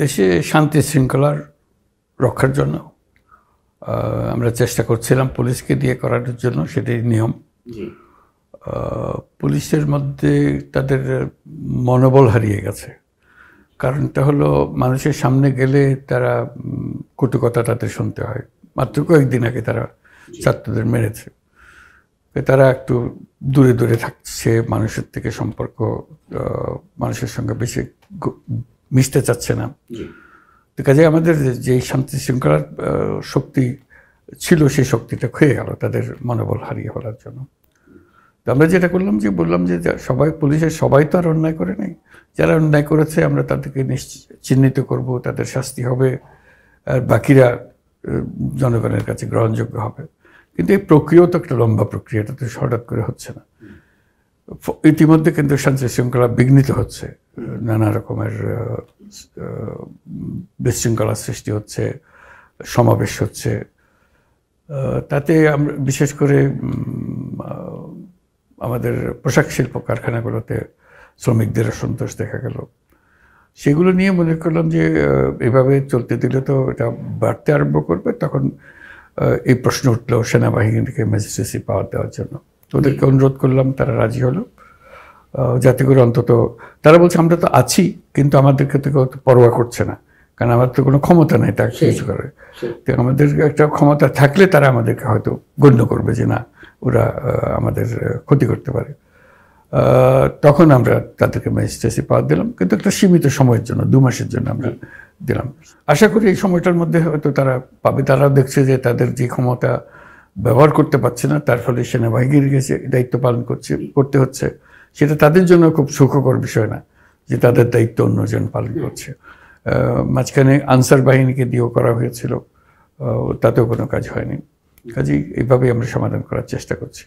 দেশে শান্তি শৃঙ্খলার রক্ষার জন্য আমরা চেষ্টা করছিলাম পুলিশকে দিয়ে করানোর জন্য সেটাই নিয়ম পুলিশের মধ্যে তাদের মনোবল হারিয়ে গেছে কারণটা হলো মানুষের সামনে গেলে তারা কটুকথা তাদের শুনতে হয় মাত্র কয়েকদিন আগে তারা ছাত্রদের মেরেছে তারা একটু দূরে দূরে থাকছে মানুষের থেকে সম্পর্ক মানুষের সঙ্গে বেশি মিশতে চাচ্ছে না তো কাজে আমাদের যে শান্তি শৃঙ্খলার শক্তি ছিল সেই শক্তিটা ক্ষয়ে গেল তাদের মনোবল হারিয়ে ফেলার জন্য তো আমরা যেটা করলাম যে বললাম যে সবাই পুলিশের সবাই তো আর অন্যায় করে নাই যারা অন্যায় করেছে আমরা তাদেরকে চিহ্নিত করব তাদের শাস্তি হবে আর বাকিরা জনগণের কাছে গ্রহণযোগ্য হবে কিন্তু এই প্রক্রিয়াও তো একটা লম্বা প্রক্রিয়া এটা তো হঠাৎ করে হচ্ছে না ইতিমধ্যে কিন্তু শান্তি শৃঙ্খলা বিঘ্নিত হচ্ছে নানা রকমের বিশৃঙ্খলার সৃষ্টি হচ্ছে সমাবেশ হচ্ছে তাতে আমরা বিশেষ করে আমাদের পোশাক শিল্প কারখানাগুলোতে শ্রমিকদের সন্তোষ দেখা গেল সেগুলো নিয়ে মনে করলাম যে এভাবে চলতে দিলে তো এটা বাড়তে আরম্ভ করবে তখন এই প্রশ্ন উঠলো সেনাবাহিনীকে মেজিস্ট্রেসি পাওয়ার দেওয়ার জন্য ওদেরকে অনুরোধ করলাম তারা রাজি হলো যাতে করে অন্তত তারা বলছে আমরা তো আছি কিন্তু আমাদেরকে তো কেউ পরোয়া করছে না কারণ আমার তো কোনো ক্ষমতা নাই তার কিছু করে তো আমাদের একটা ক্ষমতা থাকলে তারা আমাদেরকে হয়তো গণ্য করবে যে না ওরা আমাদের ক্ষতি করতে পারে তখন আমরা তাদেরকে ম্যাজিস্ট্রেসি পাওয়া দিলাম কিন্তু একটা সীমিত সময়ের জন্য দু মাসের জন্য আমরা দিলাম আশা করি এই সময়টার মধ্যে হয়তো তারা পাবে তারা দেখছে যে তাদের যে ক্ষমতা ব্যবহার করতে পারছে না তার ফলে সেনাবাহিনীর গেছে দায়িত্ব পালন করছে করতে হচ্ছে সেটা তাদের জন্য খুব সুখকর বিষয় না যে তাদের দায়িত্ব অন্যজন পালন করছে মাঝখানে আনসার বাহিনীকে দিয়েও করা হয়েছিল তাতেও কোনো কাজ হয়নি কাজেই এইভাবেই আমরা সমাধান করার চেষ্টা করছি